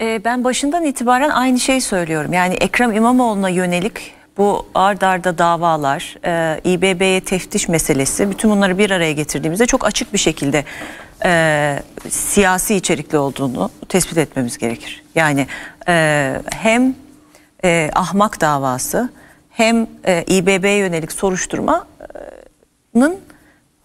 E, ben başından itibaren aynı şeyi söylüyorum. Yani Ekrem İmamoğlu'na yönelik bu ard arda davalar, e, İBB'ye teftiş meselesi, bütün bunları bir araya getirdiğimizde çok açık bir şekilde e, siyasi içerikli olduğunu tespit etmemiz gerekir. Yani e, hem e, ahmak davası hem e, İBB'ye yönelik soruşturmanın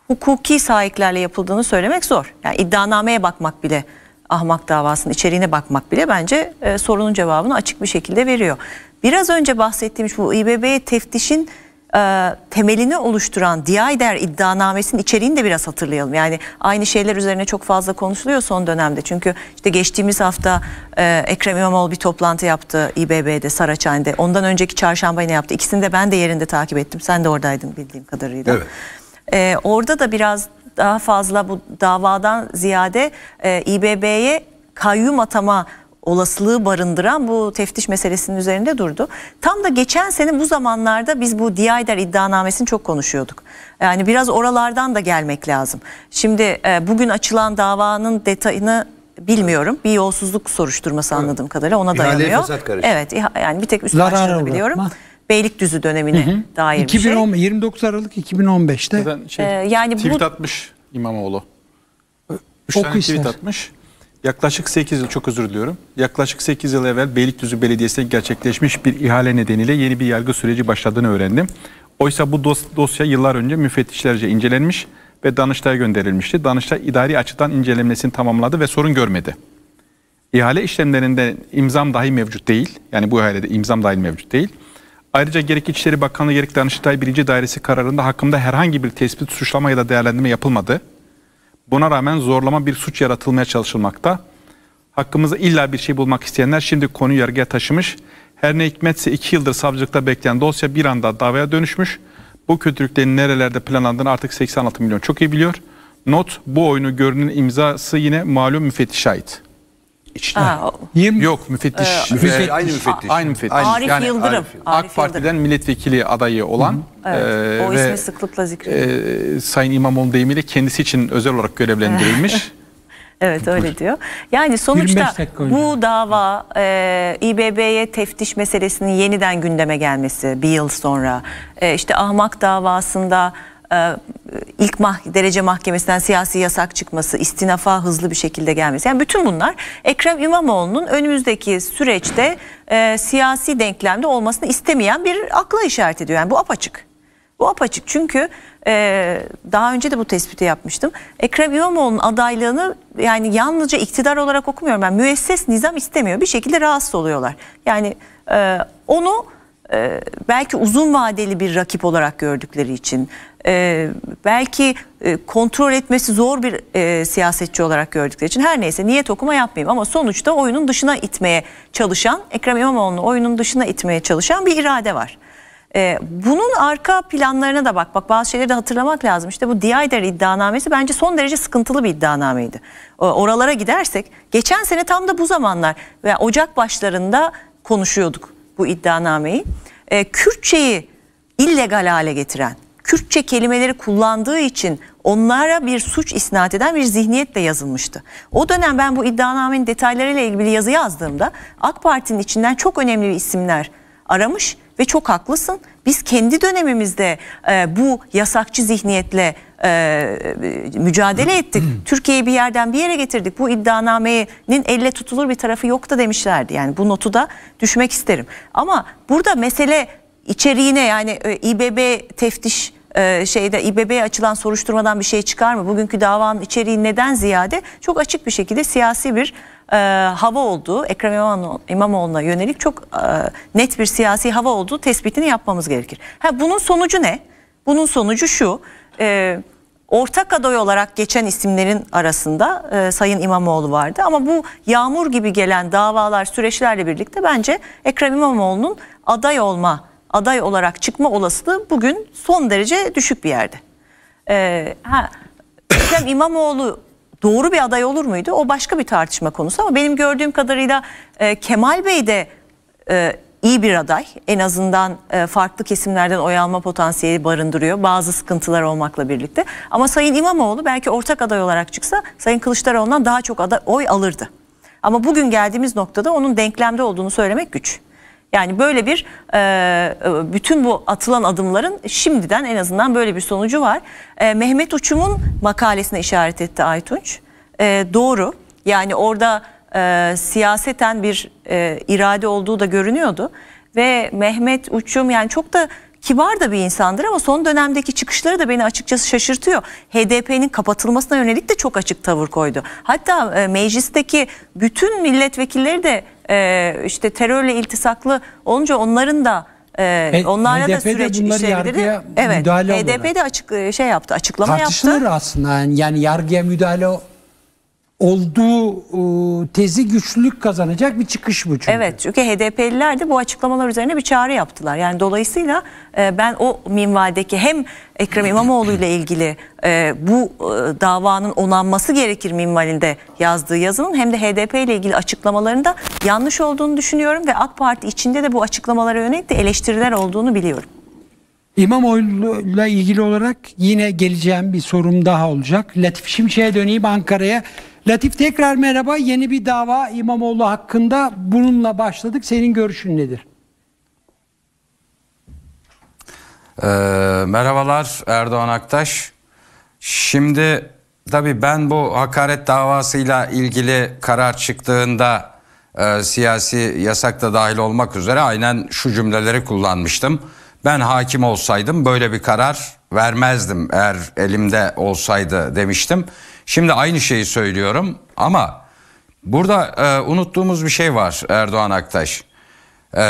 hukuki sahiplerle yapıldığını söylemek zor. Yani iddianameye bakmak bile ahmak davasının içeriğine bakmak bile bence e, sorunun cevabını açık bir şekilde veriyor. Biraz önce bahsettiğimiz bu İBB'ye teftişin e, temelini oluşturan Diyayder iddianamesinin içeriğini de biraz hatırlayalım. Yani aynı şeyler üzerine çok fazla konuşuluyor son dönemde. Çünkü işte geçtiğimiz hafta e, Ekrem İmamoğlu bir toplantı yaptı İBB'de, Saraçhane'de. Ondan önceki çarşamba ne yaptı? İkisini de ben de yerinde takip ettim. Sen de oradaydın bildiğim kadarıyla. Evet. E, orada da biraz daha fazla bu davadan ziyade e, İBB'ye kayyum atama olasılığı barındıran bu teftiş meselesinin üzerinde durdu. Tam da geçen sene bu zamanlarda biz bu Diyaydar iddianamesini çok konuşuyorduk. Yani biraz oralardan da gelmek lazım. Şimdi e, bugün açılan davanın detayını bilmiyorum. Bir yolsuzluk soruşturması anladığım kadarıyla ona dayanıyor. Evet yani bir tek üst başlığını biliyorum. Bırakma. Beylikdüzü dönemine hı hı. dair 2010, bir şey. 29 Aralık 2015'te. şey, ee, yani tweet bu... atmış İmamoğlu. Üç Oku tane ister. tweet atmış. Yaklaşık 8 yıl çok özür diliyorum. Yaklaşık 8 yıl evvel Beylikdüzü Belediyesi'ne gerçekleşmiş bir ihale nedeniyle yeni bir yargı süreci başladığını öğrendim. Oysa bu dos dosya yıllar önce müfettişlerce incelenmiş ve Danıştay'a gönderilmişti. Danıştay idari açıdan incelemesini tamamladı ve sorun görmedi. İhale işlemlerinde imzam dahi mevcut değil. Yani bu ihalede imzam dahi mevcut değil. Ayrıca gerek İçişleri Bakanlığı gerek Danıştay 1. Dairesi kararında hakkımda herhangi bir tespit, suçlama ya da değerlendirme yapılmadı. Buna rağmen zorlama bir suç yaratılmaya çalışılmakta. Hakkımızda illa bir şey bulmak isteyenler şimdi konuyu yargıya taşımış. Her ne hikmetse iki yıldır savcılıkta bekleyen dosya bir anda davaya dönüşmüş. Bu kötülüklerin nerelerde planlandığını artık 86 milyon çok iyi biliyor. Not bu oyunu görünün imzası yine malum müfettişe ait. İçten. Aa, 20 Yok müfettiş. Ee, müfettiş. Aynı müfettiş. Aynı müfettiş. Arif yani, Yıldırım. Arif, Arif AK Parti'den Yıldırım. milletvekili adayı olan. Evet, e, o ve, ismi sıklıkla zikrediyor. E, Sayın İmamoğlu deyimiyle kendisi için özel olarak görevlendirilmiş. evet öyle diyor. Yani sonuçta bu dava e, İBB'ye teftiş meselesinin yeniden gündeme gelmesi bir yıl sonra. E, işte ahmak davasında e, ilk mah derece mahkemesinden siyasi yasak çıkması, istinafa hızlı bir şekilde gelmesi. Yani bütün bunlar Ekrem İmamoğlu'nun önümüzdeki süreçte e, siyasi denklemde olmasını istemeyen bir akla işaret ediyor. Yani bu apaçık. Bu apaçık çünkü e, daha önce de bu tespiti yapmıştım. Ekrem İmamoğlu'nun adaylığını yani yalnızca iktidar olarak okumuyorum ben. Yani müesses nizam istemiyor. Bir şekilde rahatsız oluyorlar. Yani e, onu ee, belki uzun vadeli bir rakip olarak gördükleri için ee, belki e, kontrol etmesi zor bir e, siyasetçi olarak gördükleri için her neyse niyet okuma yapmayayım ama sonuçta oyunun dışına itmeye çalışan Ekrem İmamoğlu'nun oyunun dışına itmeye çalışan bir irade var. Ee, bunun arka planlarına da bak bak bazı şeyleri de hatırlamak lazım. İşte bu Diyader iddianamesi bence son derece sıkıntılı bir iddianameydi. oralara gidersek geçen sene tam da bu zamanlar ve Ocak başlarında konuşuyorduk bu iddianameyi. E, Kürtçeyi illegal hale getiren, Kürtçe kelimeleri kullandığı için onlara bir suç isnat eden bir zihniyetle yazılmıştı. O dönem ben bu iddianamenin detaylarıyla ilgili yazı yazdığımda AK Parti'nin içinden çok önemli isimler aramış ve çok haklısın. Biz kendi dönemimizde e, bu yasakçı zihniyetle e, mücadele ettik. Türkiye'yi bir yerden bir yere getirdik. Bu iddianamenin elle tutulur bir tarafı yok da demişlerdi. Yani bu notu da düşmek isterim. Ama burada mesele içeriğine yani e, İBB teftiş e, şeyde İBB'ye açılan soruşturmadan bir şey çıkar mı? Bugünkü davanın içeriği neden ziyade çok açık bir şekilde siyasi bir hava olduğu, Ekrem İmamoğlu, İmamoğlu'na yönelik çok net bir siyasi hava olduğu tespitini yapmamız gerekir. Ha, bunun sonucu ne? Bunun sonucu şu, e, ortak aday olarak geçen isimlerin arasında e, Sayın İmamoğlu vardı. Ama bu yağmur gibi gelen davalar süreçlerle birlikte bence Ekrem İmamoğlu'nun aday olma, aday olarak çıkma olasılığı bugün son derece düşük bir yerde. E, ha, Ekrem İmamoğlu doğru bir aday olur muydu? O başka bir tartışma konusu ama benim gördüğüm kadarıyla e, Kemal Bey de e, iyi bir aday. En azından e, farklı kesimlerden oy alma potansiyeli barındırıyor. Bazı sıkıntılar olmakla birlikte. Ama Sayın İmamoğlu belki ortak aday olarak çıksa Sayın Kılıçdaroğlu'ndan daha çok aday, oy alırdı. Ama bugün geldiğimiz noktada onun denklemde olduğunu söylemek güç. Yani böyle bir e, e, bütün bu atılan adımların şimdiden en azından böyle bir sonucu var. E, Mehmet Uçum'un makalesine işaret etti Aytunç. E, doğru. Yani orada e, siyaseten bir e, irade olduğu da görünüyordu. Ve Mehmet Uçum yani çok da kibar da bir insandır ama son dönemdeki çıkışları da beni açıkçası şaşırtıyor. HDP'nin kapatılmasına yönelik de çok açık tavır koydu. Hatta e, meclisteki bütün milletvekilleri de e, işte terörle iltisaklı olunca onların da e, e onlarla HDP'de da süreç işlevleri evet HDP olarak. de açık e, şey yaptı, açıklama Tartışılır yaptı. Tartışılır aslında. Yani yargıya müdahale olduğu e, tezi güçlülük kazanacak bir çıkış bu çünkü. Evet çünkü HDP'liler de bu açıklamalar üzerine bir çağrı yaptılar. Yani dolayısıyla e, ben o minvaldeki hem Ekrem İmamoğlu ile ilgili e, bu davanın onanması gerekir minvalinde yazdığı yazının hem de HDP ile ilgili açıklamalarında yanlış olduğunu düşünüyorum ve AK Parti içinde de bu açıklamalara yönelik de eleştiriler olduğunu biliyorum. İmamoğlu'yla ilgili olarak yine geleceğim bir sorum daha olacak. Latif Şimşek'e döneyim Ankara'ya. Latif tekrar merhaba. Yeni bir dava İmamoğlu hakkında bununla başladık. Senin görüşün nedir? Ee, merhabalar Erdoğan Aktaş. Şimdi tabii ben bu hakaret davasıyla ilgili karar çıktığında e, siyasi yasak da dahil olmak üzere aynen şu cümleleri kullanmıştım. Ben hakim olsaydım böyle bir karar vermezdim eğer elimde olsaydı demiştim. Şimdi aynı şeyi söylüyorum ama burada e, unuttuğumuz bir şey var Erdoğan Aktaş. E,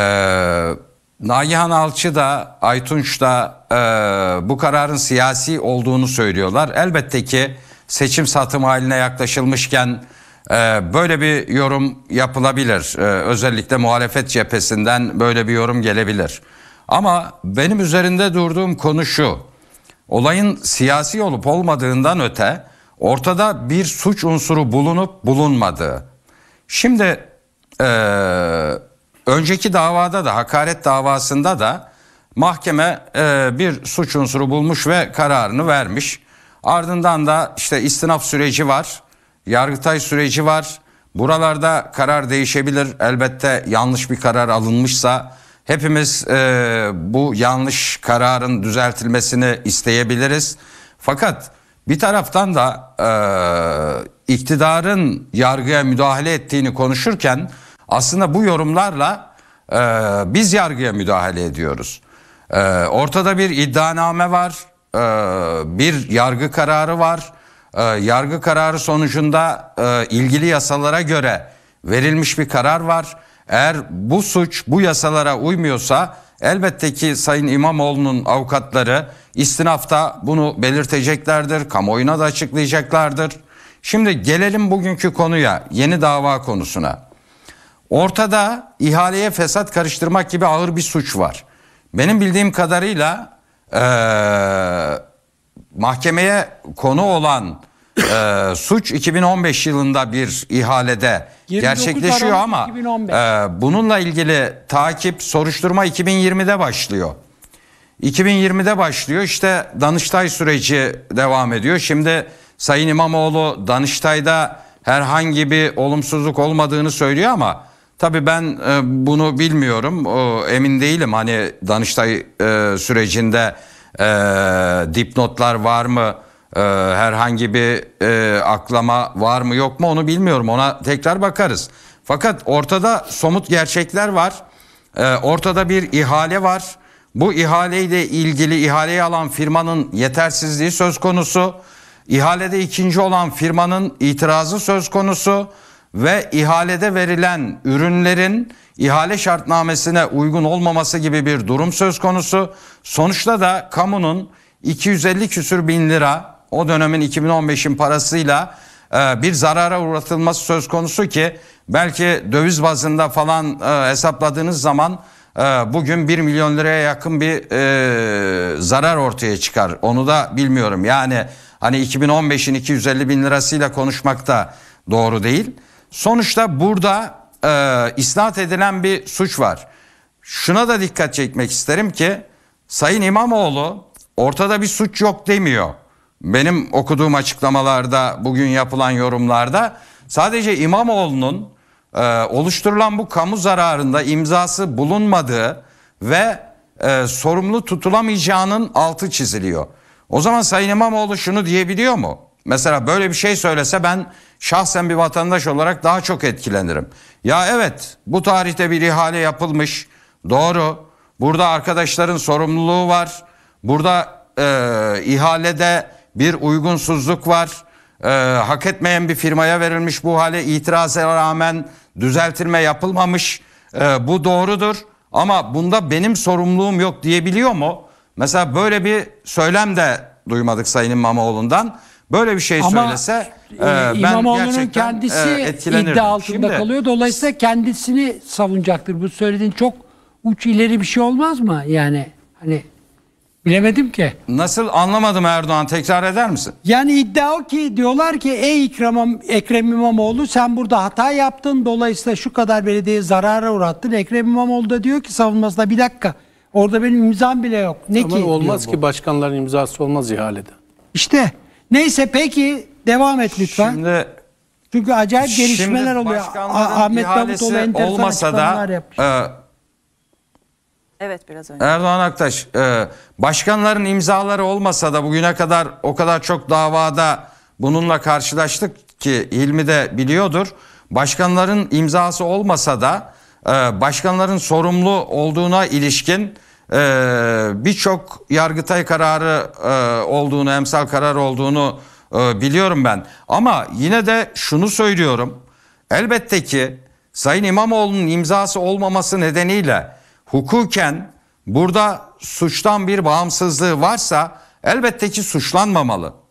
Nagihan Alçı da Aytunç da e, bu kararın siyasi olduğunu söylüyorlar. Elbette ki seçim satım haline yaklaşılmışken e, böyle bir yorum yapılabilir. E, özellikle muhalefet cephesinden böyle bir yorum gelebilir. Ama benim üzerinde durduğum konu şu. Olayın siyasi olup olmadığından öte ortada bir suç unsuru bulunup bulunmadığı. Şimdi e, önceki davada da hakaret davasında da mahkeme e, bir suç unsuru bulmuş ve kararını vermiş. Ardından da işte istinaf süreci var, yargıtay süreci var. Buralarda karar değişebilir. Elbette yanlış bir karar alınmışsa Hepimiz e, bu yanlış kararın düzeltilmesini isteyebiliriz. Fakat bir taraftan da e, iktidarın yargıya müdahale ettiğini konuşurken aslında bu yorumlarla e, biz yargıya müdahale ediyoruz. E, ortada bir iddianame var, e, bir yargı kararı var. E, yargı kararı sonucunda e, ilgili yasalara göre verilmiş bir karar var. Eğer bu suç bu yasalara uymuyorsa elbette ki Sayın İmamoğlu'nun avukatları istinafta bunu belirteceklerdir. Kamuoyuna da açıklayacaklardır. Şimdi gelelim bugünkü konuya, yeni dava konusuna. Ortada ihaleye fesat karıştırmak gibi ağır bir suç var. Benim bildiğim kadarıyla ee, mahkemeye konu olan e, suç 2015 yılında bir ihalede gerçekleşiyor ama e, bununla ilgili takip soruşturma 2020'de başlıyor. 2020'de başlıyor işte Danıştay süreci devam ediyor. Şimdi Sayın İmamoğlu Danıştay'da herhangi bir olumsuzluk olmadığını söylüyor ama tabii ben e, bunu bilmiyorum e, emin değilim hani Danıştay e, sürecinde e, dipnotlar var mı? e, herhangi bir e, aklama var mı yok mu onu bilmiyorum. Ona tekrar bakarız. Fakat ortada somut gerçekler var. E, ortada bir ihale var. Bu ihaleyle ilgili ihaleyi alan firmanın yetersizliği söz konusu. İhalede ikinci olan firmanın itirazı söz konusu ve ihalede verilen ürünlerin ihale şartnamesine uygun olmaması gibi bir durum söz konusu. Sonuçta da kamunun 250 küsür bin lira o dönemin 2015'in parasıyla e, bir zarara uğratılması söz konusu ki belki döviz bazında falan e, hesapladığınız zaman e, bugün 1 milyon liraya yakın bir zarar ortaya çıkar. Onu da bilmiyorum. Yani hani 2015'in 250 bin lirasıyla konuşmak da doğru değil. Sonuçta burada e, isnat edilen bir suç var. Şuna da dikkat çekmek isterim ki Sayın İmamoğlu ortada bir suç yok demiyor benim okuduğum açıklamalarda bugün yapılan yorumlarda sadece İmamoğlu'nun e, oluşturulan bu kamu zararında imzası bulunmadığı ve e, sorumlu tutulamayacağının altı çiziliyor. O zaman Sayın İmamoğlu şunu diyebiliyor mu? Mesela böyle bir şey söylese ben şahsen bir vatandaş olarak daha çok etkilenirim. Ya evet bu tarihte bir ihale yapılmış doğru burada arkadaşların sorumluluğu var burada e, ihalede bir uygunsuzluk var. Ee, hak etmeyen bir firmaya verilmiş bu hale itiraza rağmen düzeltilme yapılmamış. Ee, bu doğrudur ama bunda benim sorumluluğum yok diyebiliyor mu? Mesela böyle bir söylem de duymadık Sayın İmamoğlu'ndan. Böyle bir şey Ama söylese e, e ben İmamoğlu'nun e, kendisi e, iddia altında Şimdi, kalıyor. Dolayısıyla kendisini savunacaktır. Bu söylediğin çok uç ileri bir şey olmaz mı? Yani hani Bilemedim ki. Nasıl anlamadım Erdoğan tekrar eder misin? Yani iddia o ki diyorlar ki ey İkram, Ekrem İmamoğlu sen burada hata yaptın dolayısıyla şu kadar belediye zarara uğrattın. Ekrem İmamoğlu da diyor ki savunmasında bir dakika orada benim imzam bile yok. Ne Ama ki? olmaz ki başkanların imzası olmaz ihalede. İşte neyse peki devam et lütfen. Şimdi çünkü acayip gelişmeler oluyor. Ahmet Davutoğlu enteresan olmasa da yapmış. E, Evet biraz önce. Erdoğan Aktaş e, başkanların imzaları olmasa da bugüne kadar o kadar çok davada bununla karşılaştık ki Hilmi de biliyordur. Başkanların imzası olmasa da e, başkanların sorumlu olduğuna ilişkin e, birçok yargıtay kararı e, olduğunu emsal karar olduğunu e, biliyorum ben. Ama yine de şunu söylüyorum elbette ki Sayın İmamoğlu'nun imzası olmaması nedeniyle hukuken burada suçtan bir bağımsızlığı varsa elbette ki suçlanmamalı.